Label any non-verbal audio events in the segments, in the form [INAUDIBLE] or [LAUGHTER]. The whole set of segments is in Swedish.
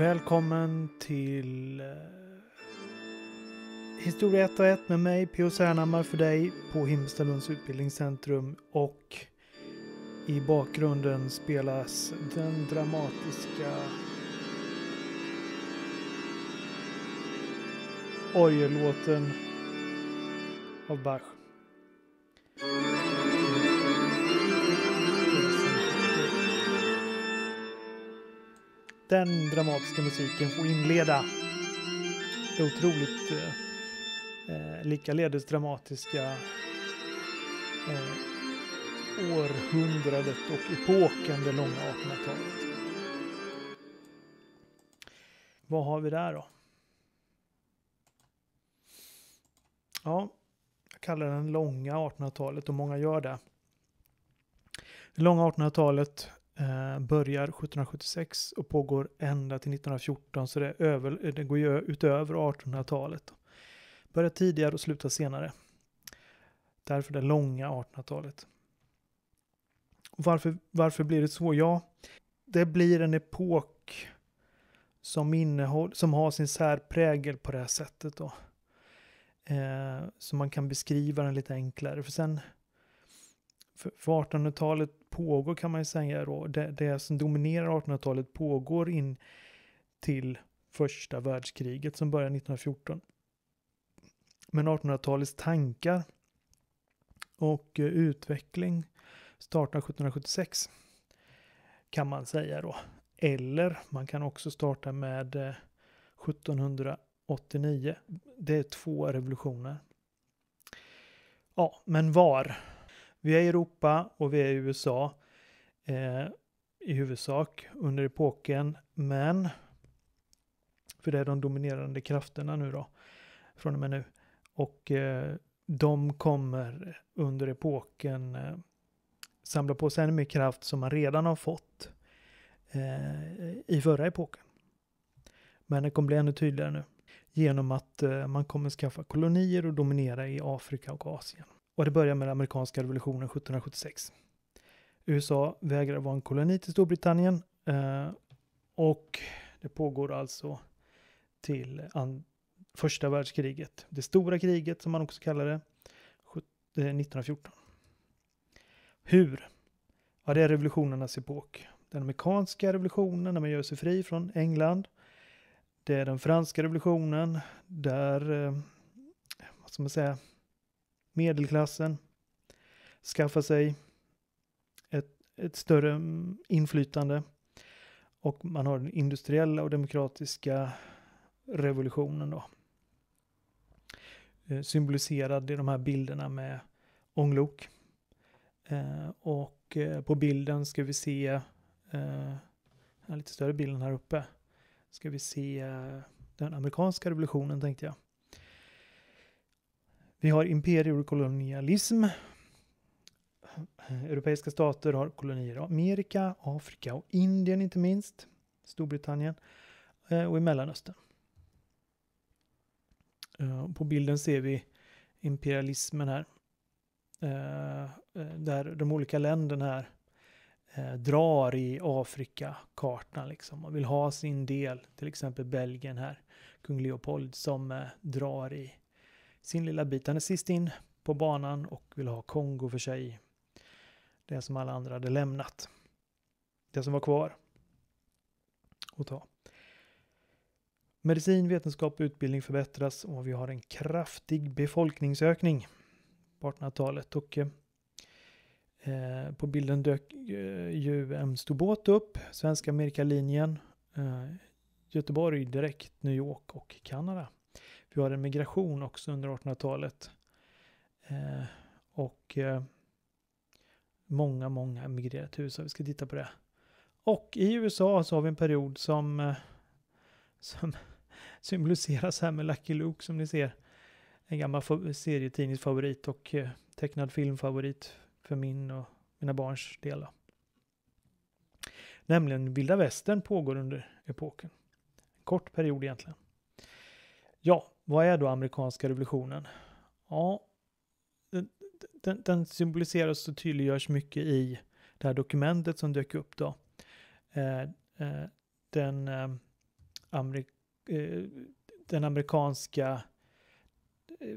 Välkommen till eh, Historia 1 och 1 med mig, P.O. Särnammar, för dig på Himmelstalunds utbildningscentrum. Och i bakgrunden spelas den dramatiska orgellåten av Bach. den dramatiska musiken får inleda det otroligt eh, eh, likaledes dramatiska eh, århundradet och epoken det långa 1800-talet. Vad har vi där då? Ja, jag kallar den långa 1800-talet och många gör det. Det långa 1800-talet Eh, börjar 1776 och pågår ända till 1914 så det, över, eh, det går ju utöver 1800-talet. Börjar tidigare och slutar senare. Därför det långa 1800-talet. Varför, varför blir det så? Ja, det blir en epok som, innehåll, som har sin särprägel på det här sättet. Då. Eh, så man kan beskriva den lite enklare. För sen för, 1800-talet pågår kan man ju säga då, det, det som dominerar 1800-talet pågår in till första världskriget som börjar 1914. Men 1800-talets tankar och eh, utveckling startar 1776 kan man säga då. Eller man kan också starta med 1789. Eh, det är två revolutioner. Ja, men var vi är i Europa och vi är i USA eh, i huvudsak under epoken, men för det är de dominerande krafterna nu då, från och med nu. Och eh, de kommer under epoken eh, samla på sig ännu mer kraft som man redan har fått eh, i förra epoken. Men det kommer bli ännu tydligare nu genom att eh, man kommer skaffa kolonier och dominera i Afrika och Asien och det börjar med den amerikanska revolutionen 1776. USA vägrar vara en koloni till Storbritannien eh, och det pågår alltså till första världskriget. Det stora kriget som man också kallar det, 1914. Eh, Hur? Ja, det är revolutionernas epok. Den amerikanska revolutionen när man gör sig fri från England. Det är den franska revolutionen där, eh, vad ska man säga, medelklassen skaffa sig ett, ett större mm, inflytande. Och man har den industriella och demokratiska revolutionen då. Eh, symboliserad i de här bilderna med ånglok. Eh, och eh, på bilden ska vi se, den lite större bilden här uppe, ska vi se den amerikanska revolutionen tänkte jag. Vi har imperier och kolonialism. Europeiska stater har kolonier i Amerika, Afrika och Indien inte minst. Storbritannien eh, och i Mellanöstern. Eh, på bilden ser vi imperialismen här. Eh, där de olika länderna här drar i Afrika-kartan liksom och vill ha sin del. Till exempel Belgien här, kung Leopold som drar i sin lilla bit. Han är sist in på banan och vill ha Kongo för sig. Det som alla andra hade lämnat. Det som var kvar att ta. Medicin, vetenskap och utbildning förbättras och vi har en kraftig befolkningsökning på 1800-talet. Och eh, eh, på bilden dök eh, ju en stor båt upp, Svenska Amerikalinjen, eh, Göteborg direkt, New York och Kanada. Vi har en migration också under 1800-talet. Eh, och eh, många, många emigrerar till USA. Vi ska titta på det. Och i USA så har vi en period som, eh, som [LAUGHS] symboliseras här med Lucky Luke som ni ser. En gammal serietidningsfavorit och eh, tecknad filmfavorit för min och mina barns del. Nämligen vilda västern pågår under epoken. En kort period egentligen. Ja, vad är då amerikanska revolutionen? Ja, den, den symboliseras och tydliggörs mycket i det här dokumentet som dök upp då. Eh, eh, den, eh, amerik eh, den amerikanska eh,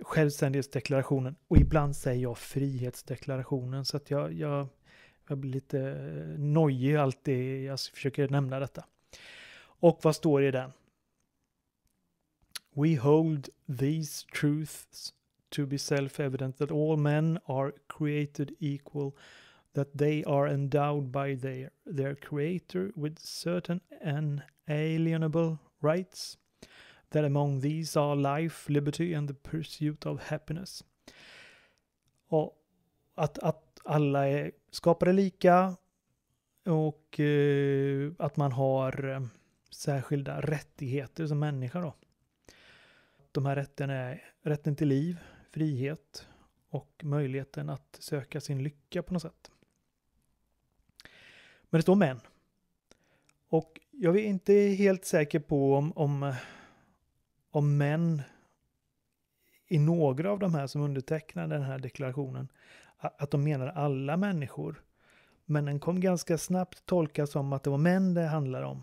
självständighetsdeklarationen och ibland säger jag frihetsdeklarationen så att jag, jag, jag blir lite eh, nojig alltid jag försöker nämna detta. Och vad står i den? We hold these truths to be self evident that all men are created equal, that they are endowed by their, their Creator with certain inalienable rights, that among these are life, liberty, and the pursuit of happiness. Och att, att alla är skapade lika och eh, att man har eh, särskilda rättigheter som människa. Då. de här rätterna är rätten till liv, frihet och möjligheten att söka sin lycka på något sätt. Men det står män. Och jag är inte helt säker på om, om, om män i några av de här som undertecknade den här deklarationen, att de menar alla människor. Men den kom ganska snabbt tolkas som att det var män det handlar om.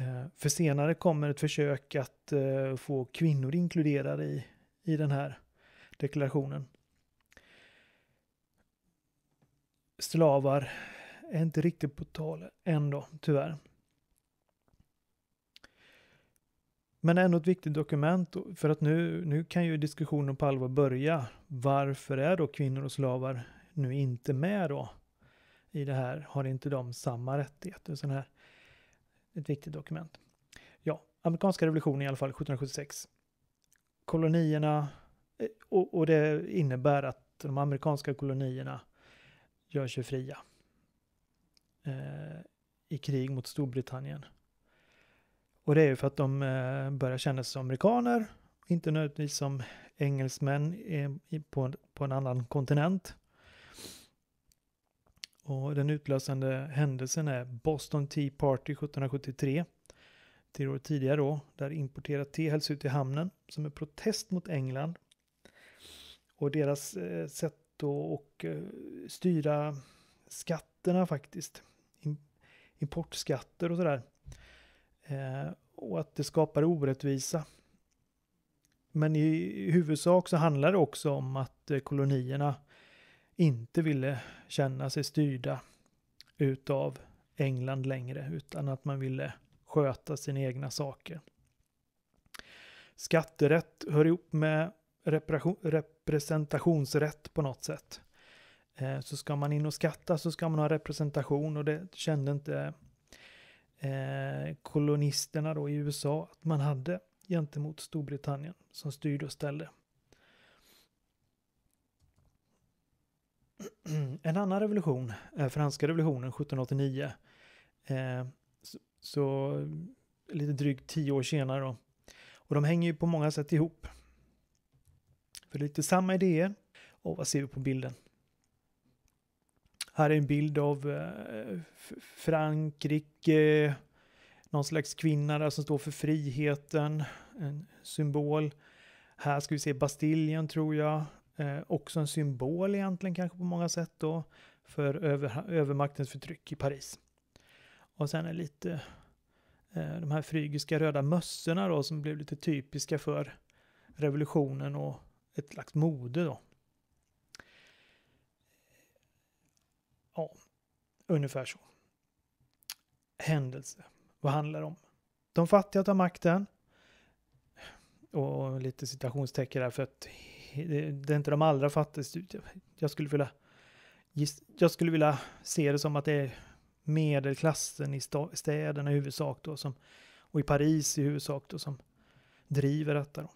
Eh, för senare kommer ett försök att eh, få kvinnor inkluderade i, i den här deklarationen. Slavar är inte riktigt på tal ändå, tyvärr. Men ändå ett viktigt dokument för att nu, nu kan ju diskussionen på allvar börja. Varför är då kvinnor och slavar nu inte med då? I det här, har inte de samma rättigheter? Sån här ett viktigt dokument. Ja, amerikanska revolutionen i alla fall 1776. Kolonierna eh, och, och det innebär att de amerikanska kolonierna gör sig fria eh, i krig mot Storbritannien. Och det är ju för att de eh, börjar kännas som amerikaner, inte nödvändigtvis som engelsmän eh, på, en, på en annan kontinent. Och den utlösande händelsen är Boston Tea Party 1773. Tre år tidigare då, där importerat te hälls ut i hamnen som en protest mot England. Och deras eh, sätt då och eh, styra skatterna faktiskt. In, importskatter och sådär. Eh, och att det skapar orättvisa. Men i, i huvudsak så handlar det också om att eh, kolonierna inte ville känna sig styrda utav England längre, utan att man ville sköta sina egna saker. Skatterätt hör ihop med representationsrätt på något sätt. Eh, så ska man in och skatta så ska man ha representation och det kände inte eh, kolonisterna då i USA att man hade gentemot Storbritannien som styrde och ställde. Mm, en annan revolution, eh, franska revolutionen 1789, eh, så, lite drygt tio år senare då. Och de hänger ju på många sätt ihop. För lite samma idéer. Och vad ser vi på bilden? Här är en bild av eh, Frankrike, någon slags kvinna där som står för friheten, en symbol. Här ska vi se Bastiljen tror jag, Eh, också en symbol egentligen kanske på många sätt då för över, övermaktens förtryck i Paris. Och sen är lite eh, de här frygiska röda mössorna då som blev lite typiska för revolutionen och ett slags mode då. Ja, ungefär så. Händelse. Vad handlar det om? De fattiga tar makten. Och lite citationstecken där för att det är inte de allra fattigaste. Jag skulle vilja, jag skulle vilja se det som att det är medelklassen i städerna i huvudsak då som, och i Paris i huvudsak då som driver detta då.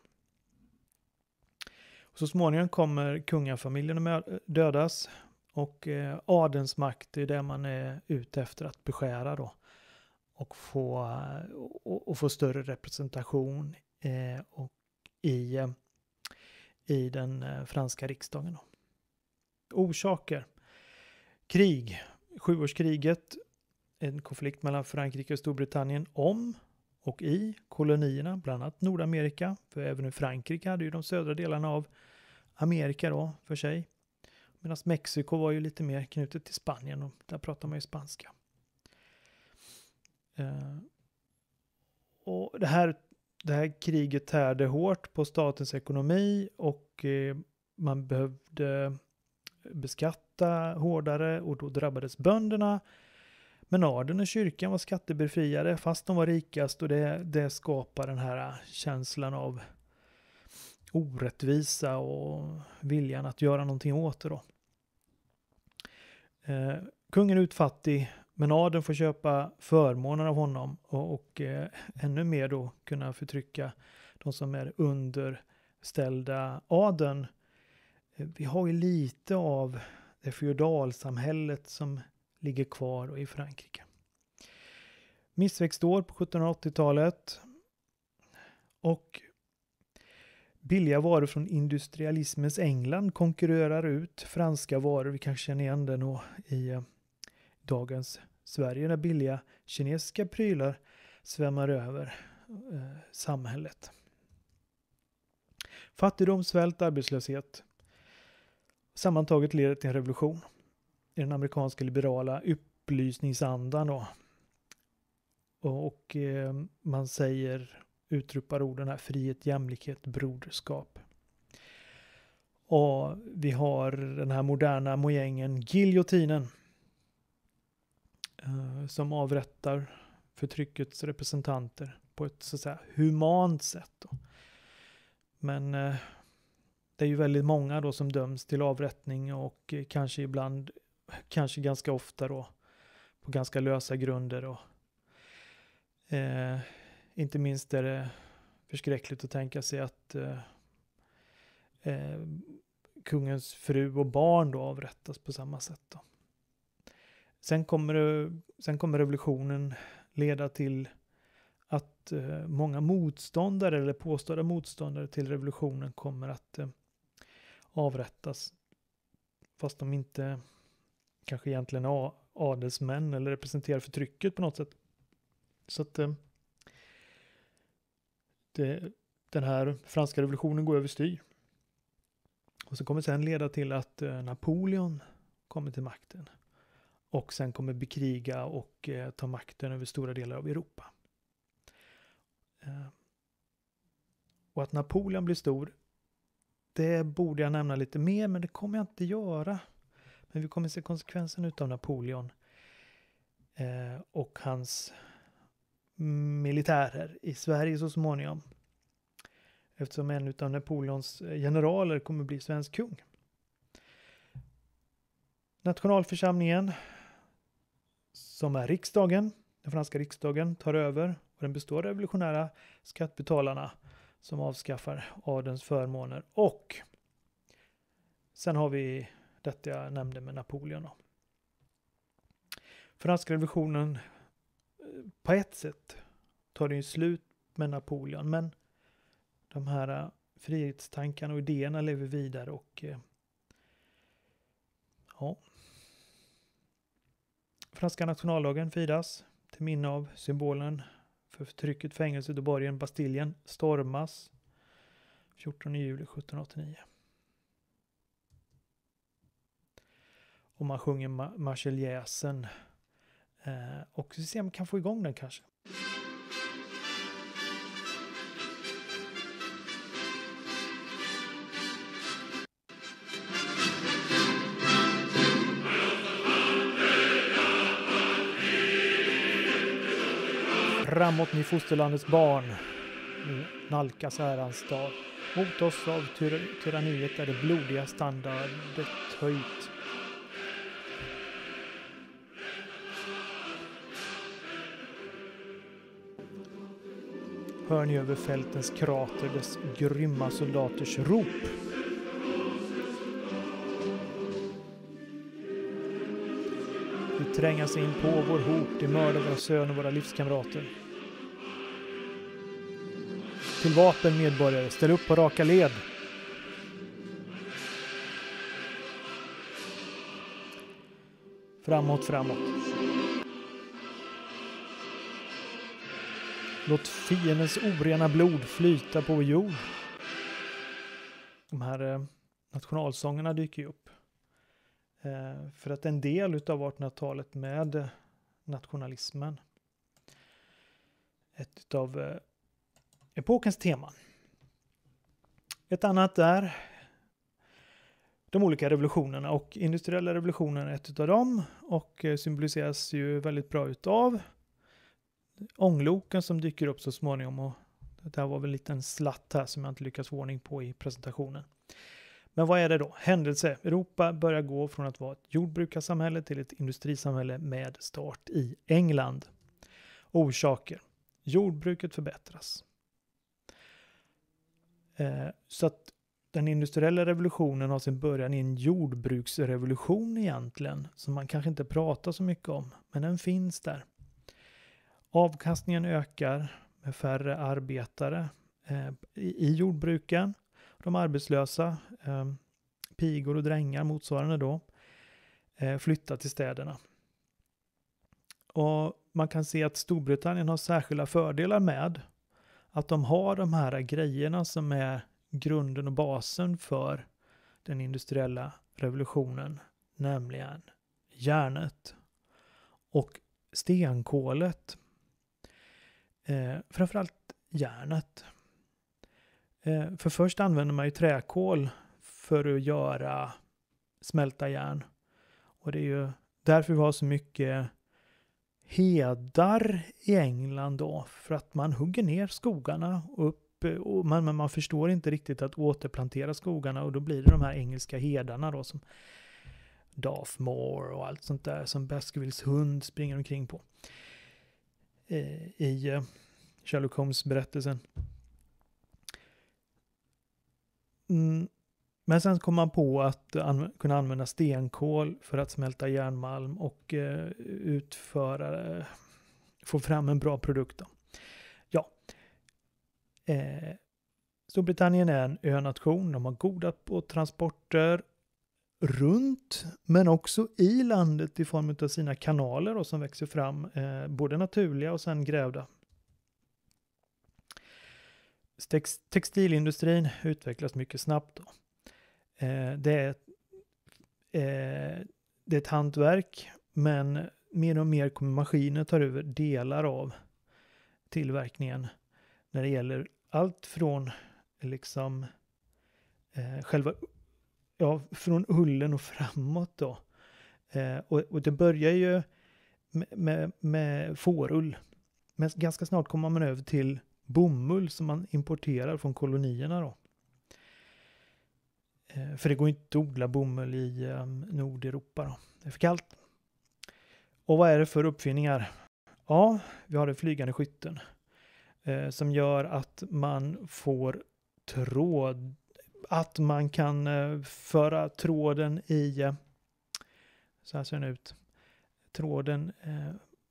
Så småningom kommer kungafamiljen att dödas och eh, adens makt är det man är ute efter att beskära då. Och få, eh, och, och få större representation eh, och i, eh, i den eh, franska riksdagen. Orsaker. Krig. Sjuårskriget. En konflikt mellan Frankrike och Storbritannien om och i kolonierna, bland annat Nordamerika. För även Frankrike hade ju de södra delarna av Amerika då för sig. Medan Mexiko var ju lite mer knutet till Spanien och där pratar man ju spanska. Eh, och det här det här kriget tärde hårt på statens ekonomi och eh, man behövde beskatta hårdare och då drabbades bönderna. Men adeln och kyrkan var skattebefriade fast de var rikast och det, det skapar den här känslan av orättvisa och viljan att göra någonting åt det då. Eh, kungen utfattig, men adeln får köpa förmåner av honom och, och eh, ännu mer då kunna förtrycka de som är underställda adeln. Eh, vi har ju lite av det feodalsamhället som ligger kvar och i Frankrike. Missväxtår på 1780-talet och billiga varor från industrialismens England konkurrerar ut franska varor. Vi kanske känner igen det i eh, dagens Sverige när billiga kinesiska prylar svämmar över eh, samhället. Fattigdom, svält, arbetslöshet sammantaget leder till en revolution i den amerikanska liberala upplysningsandan. Då. Och eh, man säger, utropar orden här, frihet, jämlikhet, broderskap. Och vi har den här moderna mojängen, giljotinen Eh, som avrättar förtryckets representanter på ett så att säga humant sätt. Då. Men eh, det är ju väldigt många då som döms till avrättning och eh, kanske ibland, kanske ganska ofta då, på ganska lösa grunder. Och, eh, inte minst är det förskräckligt att tänka sig att eh, eh, kungens fru och barn då avrättas på samma sätt. Då. Sen kommer, sen kommer revolutionen leda till att eh, många motståndare eller påstådda motståndare till revolutionen kommer att eh, avrättas. Fast de inte kanske egentligen är adelsmän eller representerar förtrycket på något sätt. Så att eh, det, den här franska revolutionen går överstyr. Och så kommer sen leda till att eh, Napoleon kommer till makten och sen kommer bekriga och eh, ta makten över stora delar av Europa. Eh. Och att Napoleon blir stor, det borde jag nämna lite mer, men det kommer jag inte göra. Men vi kommer se konsekvensen utav Napoleon eh, och hans militärer i Sverige så småningom. Eftersom en utav Napoleons eh, generaler kommer bli svensk kung. Nationalförsamlingen som är riksdagen, den franska riksdagen, tar över och den består av revolutionära skattbetalarna som avskaffar adens förmåner och sen har vi detta jag nämnde med Napoleon. Franska revolutionen eh, på ett sätt tar det ju slut med Napoleon men de här eh, frihetstankarna och idéerna lever vidare och eh, franska nationaldagen firas till minne av symbolen för förtrycket, fängelset och borgen Bastiljen stormas 14 juli 1789. Och man sjunger Marseljäsen. Eh, och så se om vi kan få igång den kanske. framåt ni fosterlandets barn. Nu nalkas ärans dag. Mot oss av tyr tyranniet är det blodiga standardet höjt. Hör ni över fältens krater dess grymma soldaters rop? tränga sig in på vår hop, de mördar våra söner och våra livskamrater. Till vapen medborgare, ställ upp på raka led. Framåt, framåt. Låt fiendens orena blod flyta på vår jord. De här eh, nationalsångerna dyker ju upp. Eh, för att en del utav 1800-talet med eh, nationalismen, ett utav epokens teman. Ett annat är de olika revolutionerna och industriella revolutionen är ett av dem och eh, symboliseras ju väldigt bra utav ångloken som dyker upp så småningom och det här var väl en liten slatt här som jag inte lyckats få ordning på i presentationen. Men vad är det då? Händelse. Europa börjar gå från att vara ett jordbrukarsamhälle till ett industrisamhälle med start i England. Orsaker. Jordbruket förbättras. Eh, så att den industriella revolutionen har sin början i en jordbruksrevolution egentligen, som man kanske inte pratar så mycket om, men den finns där. Avkastningen ökar med färre arbetare eh, i, i jordbruken. De arbetslösa, eh, pigor och drängar motsvarande då, eh, flyttar till städerna. Och man kan se att Storbritannien har särskilda fördelar med att de har de här grejerna som är grunden och basen för den industriella revolutionen, nämligen järnet och stenkolet. Eh, framförallt järnet. Eh, för först använder man ju träkol för att göra smälta järn. Och det är ju därför vi har så mycket hedar i England då för att man hugger ner skogarna upp eh, och man, men man förstår inte riktigt att återplantera skogarna och då blir det de här engelska hedarna då som Darth Moore och allt sånt där som Baskervilles hund springer omkring på eh, i eh, Sherlock Holmes-berättelsen. Mm. Men sen kom man på att an kunna använda stenkol för att smälta järnmalm och eh, utföra, eh, få fram en bra produkt. Då. Ja. Eh, Storbritannien är en önation. De har goda på transporter runt men också i landet i form av sina kanaler då, som växer fram, eh, både naturliga och sen grävda. Text textilindustrin utvecklas mycket snabbt. Då. Eh, det, är, eh, det är ett hantverk, men mer och mer kommer maskiner ta över delar av tillverkningen när det gäller allt från liksom eh, själva, ja, från ullen och framåt då. Eh, och, och, det börjar ju med, med, med fårull. Men ganska snart kommer man över till bomull som man importerar från kolonierna då. Eh, för det går inte att odla bomull i ehm, Nordeuropa. Då. Det är för kallt. Och vad är det för uppfinningar? Ja, vi har den flygande skytten eh, som gör att man får tråd, att man kan eh, föra tråden i, så här ser den ut, tråden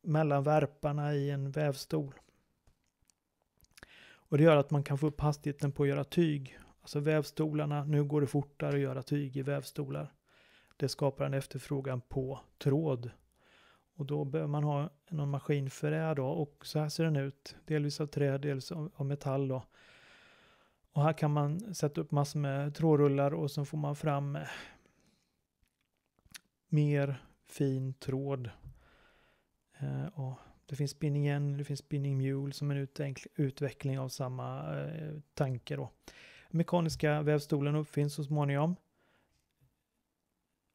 mellan värparna i en vävstol. Och det gör att man kan få upp hastigheten på att göra tyg Alltså vävstolarna, nu går det fortare att göra tyg i vävstolar. Det skapar en efterfrågan på tråd. Och då behöver man ha någon maskin för det då. Och så här ser den ut. Delvis av trä, delvis av metall då. Och här kan man sätta upp massor med trådrullar och så får man fram eh, mer fin tråd. Eh, och det finns spinning en, det finns spinning mule som är en utveckling av samma eh, tanke då mekaniska vävstolen uppfinns så småningom.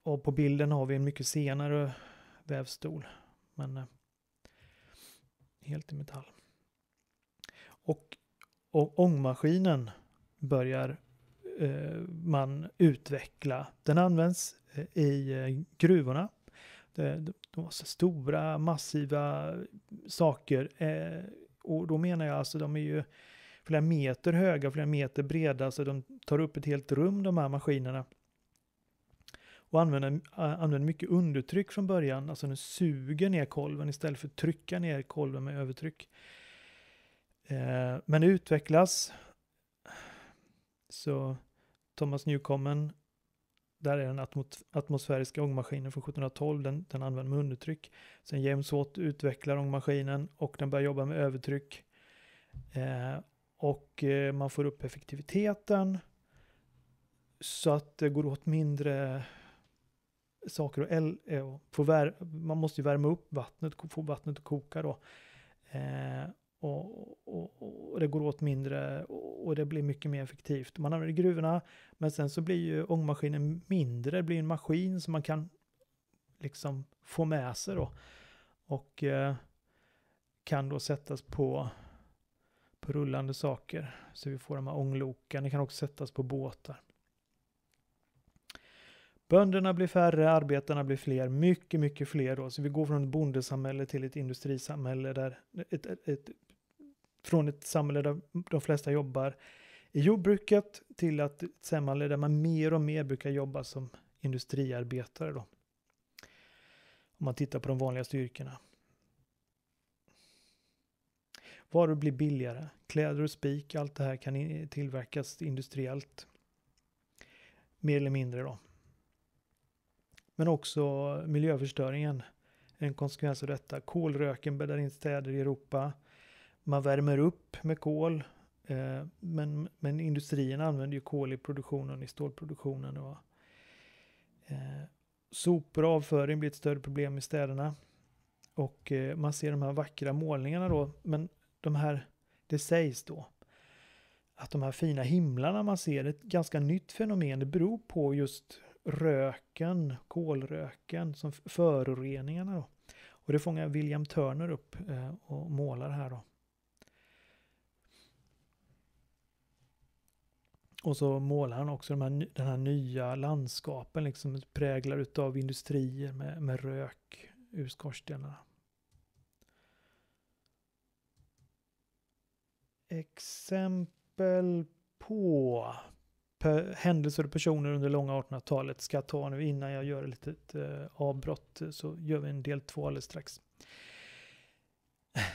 Och på bilden har vi en mycket senare vävstol. Men eh, helt i metall. Och, och ångmaskinen börjar eh, man utveckla. Den används eh, i eh, gruvorna. Det var så stora, massiva saker. Eh, och då menar jag alltså de är ju flera meter höga och flera meter breda, så de tar upp ett helt rum de här maskinerna. Och använder, eh, använder mycket undertryck från början, alltså den suger ner kolven istället för att trycka ner kolven med övertryck. Eh, men det utvecklas. Så Thomas Newcomen, där är den atmosfäriska ångmaskinen från 1712, den, den använder med undertryck. Sen James Watt utvecklar ångmaskinen och den börjar jobba med övertryck. Eh, och eh, man får upp effektiviteten så att det går åt mindre saker eh, och el, man måste ju värma upp vattnet, få vattnet att koka då. Eh, och, och, och, det går åt mindre och, det blir mycket mer effektivt. Man använder gruvorna, men sen så blir ju ångmaskinen mindre, det blir en maskin som man kan liksom få med sig då. Och eh, kan då sättas på på rullande saker. Så vi får de här ångloken. Det kan också sättas på båtar. Bönderna blir färre, arbetarna blir fler, mycket, mycket fler då. Så vi går från ett bondesamhälle till ett industrisamhälle där ett, ett, ett, från ett samhälle där de flesta jobbar i jordbruket till att ett samhälle där man mer och mer brukar jobba som industriarbetare då. Om man tittar på de vanligaste yrkena. Varor blir billigare. Kläder och spik, allt det här kan tillverkas industriellt. Mer eller mindre då. Men också miljöförstöringen en konsekvens av detta. Kolröken bäddar in städer i Europa. Man värmer upp med kol. Eh, men, men industrin använder ju kol i produktionen, i stålproduktionen. Och, eh, sopor och avföring blir ett större problem i städerna. Och eh, man ser de här vackra målningarna då. Men de här, det sägs då att de här fina himlarna man ser, ett ganska nytt fenomen, det beror på just röken, kolröken, som föroreningarna då. Och det fångar William Turner upp eh, och målar här då. Och så målar han också de här, den här nya landskapen, liksom präglar utav industrier med, med rök ur skorstenarna. Exempel på händelser och personer under långa 1800-talet ska jag ta nu innan jag gör ett litet eh, avbrott eh, så gör vi en del två alldeles strax. [SIGHS]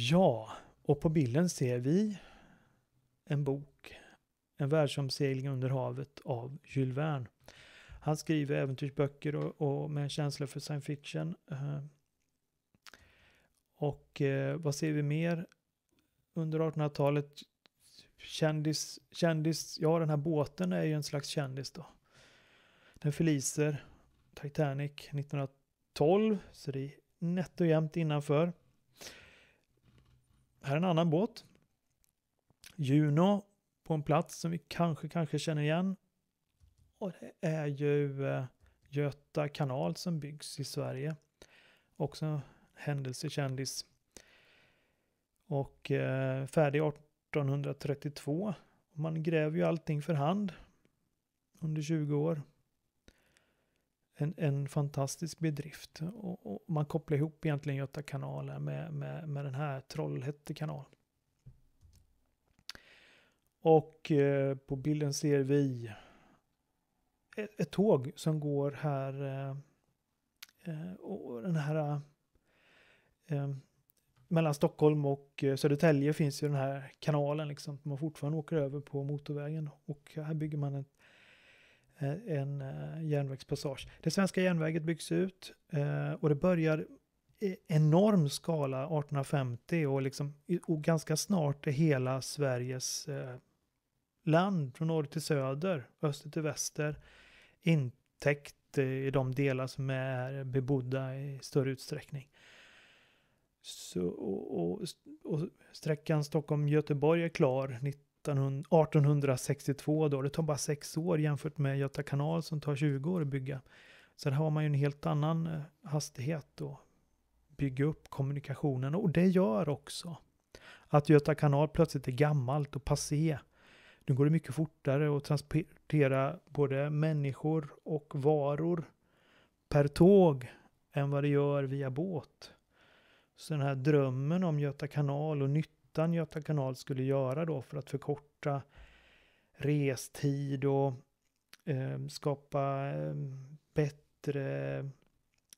Ja, och på bilden ser vi en bok, En världsomsegling under havet av Jules Verne. Han skriver äventyrsböcker och, och med en känsla för science fiction. Eh, och eh, vad ser vi mer under 1800-talet? Kändis, kändis, ja den här båten är ju en slags kändis då. Den förliser Titanic 1912, så det är nätt och jämnt innanför. Här är en annan båt. Juno på en plats som vi kanske, kanske känner igen. Och det är ju eh, Göta kanal som byggs i Sverige. Också händelsekändis. Och eh, färdig 1832. Man gräver ju allting för hand under 20 år. En, en fantastisk bedrift. Och, och, man kopplar ihop egentligen Göta kanal med, med, med den här Trollhätte kanal. Och eh, på bilden ser vi ett, ett tåg som går här. Eh, eh och den här eh, mellan Stockholm och eh, Södertälje finns ju den här kanalen liksom. Man fortfarande åker över på motorvägen och här bygger man eh, en, en eh, järnvägspassage. Det svenska järnväget byggs ut eh, och det börjar i enorm skala 1850 och, liksom, och ganska snart är hela Sveriges eh, land från norr till söder, öster till väster intäckt i de delar som är bebodda i större utsträckning. Så, och, och, och sträckan Stockholm-Göteborg är klar 1862 då. Det tar bara sex år jämfört med Göta kanal som tar 20 år att bygga. Så där har man ju en helt annan eh, hastighet att bygga upp kommunikationen och det gör också att Göta kanal plötsligt är gammalt och passé. Nu går det mycket fortare att transportera både människor och varor per tåg än vad det gör via båt. Så den här drömmen om Göta kanal och nyttan Göta kanal skulle göra då för att förkorta restid och eh, skapa eh, bättre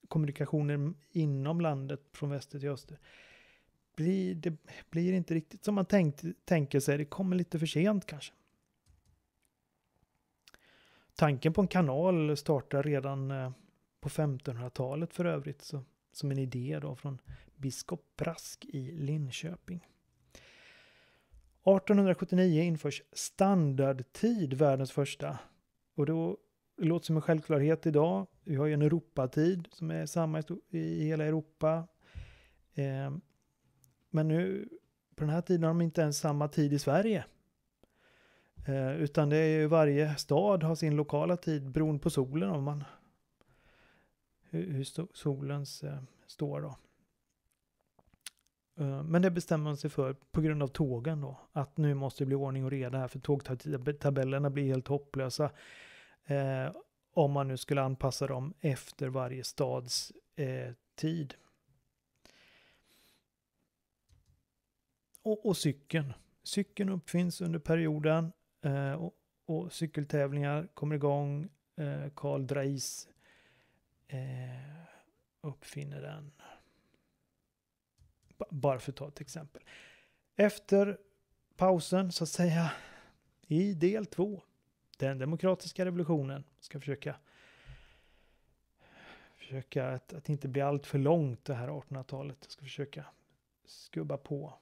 kommunikationer inom landet från väster till öster. Blir, det blir inte riktigt som man tänkt, tänker sig, det kommer lite för sent kanske. Tanken på en kanal startar redan eh, på 1500-talet för övrigt. Så som en idé då från biskop Brask i Linköping. 1879 införs standardtid, världens första. Och då låter som en självklarhet idag. Vi har ju en Europatid som är samma i hela Europa. Ehm, men nu på den här tiden har de inte ens samma tid i Sverige. Eh, utan det är ju varje stad har sin lokala tid beroende på solen om man hur, hur solens eh, står då. Eh, men det bestämmer man sig för på grund av tågen då. Att nu måste det bli ordning och reda här för tågtabellerna blir helt hopplösa. Eh, om man nu skulle anpassa dem efter varje stads eh, tid. Och, och cykeln. Cykeln uppfinns under perioden eh, och, och cykeltävlingar kommer igång. Karl eh, Drais eh, uppfinner den. B bara för att ta ett exempel. Efter pausen så att säga i del två, den demokratiska revolutionen, ska försöka försöka att, att inte bli allt för långt det här 1800-talet. ska försöka skubba på